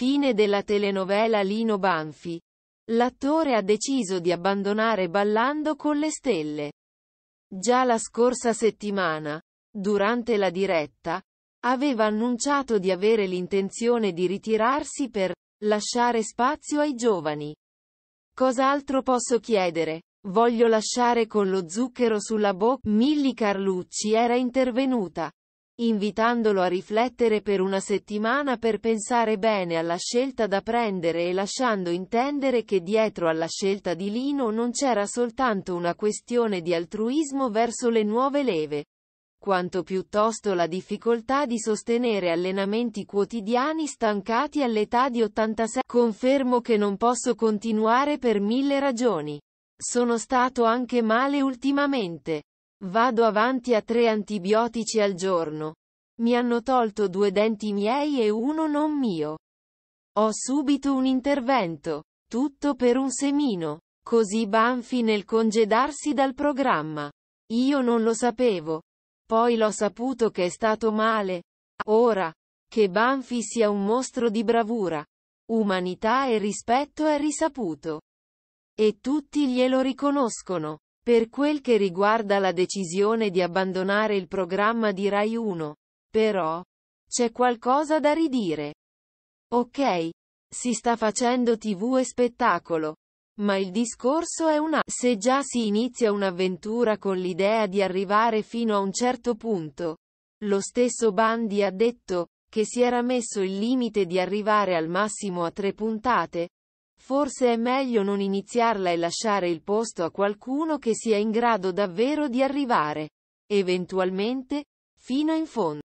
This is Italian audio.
fine della telenovela Lino Banfi, l'attore ha deciso di abbandonare Ballando con le stelle. Già la scorsa settimana, durante la diretta, aveva annunciato di avere l'intenzione di ritirarsi per lasciare spazio ai giovani. Cos'altro posso chiedere? Voglio lasciare con lo zucchero sulla bocca. Milli Carlucci era intervenuta, invitandolo a riflettere per una settimana per pensare bene alla scelta da prendere e lasciando intendere che dietro alla scelta di Lino non c'era soltanto una questione di altruismo verso le nuove leve, quanto piuttosto la difficoltà di sostenere allenamenti quotidiani stancati all'età di 86. Confermo che non posso continuare per mille ragioni. Sono stato anche male ultimamente. Vado avanti a tre antibiotici al giorno. Mi hanno tolto due denti miei e uno non mio. Ho subito un intervento. Tutto per un semino. Così Banfi nel congedarsi dal programma. Io non lo sapevo. Poi l'ho saputo che è stato male. Ora, che Banfi sia un mostro di bravura. Umanità e rispetto è risaputo. E tutti glielo riconoscono. Per quel che riguarda la decisione di abbandonare il programma di Rai 1, però, c'è qualcosa da ridire. Ok, si sta facendo tv e spettacolo. Ma il discorso è una, se già si inizia un'avventura con l'idea di arrivare fino a un certo punto. Lo stesso Bandi ha detto, che si era messo il limite di arrivare al massimo a tre puntate, Forse è meglio non iniziarla e lasciare il posto a qualcuno che sia in grado davvero di arrivare, eventualmente, fino in fondo.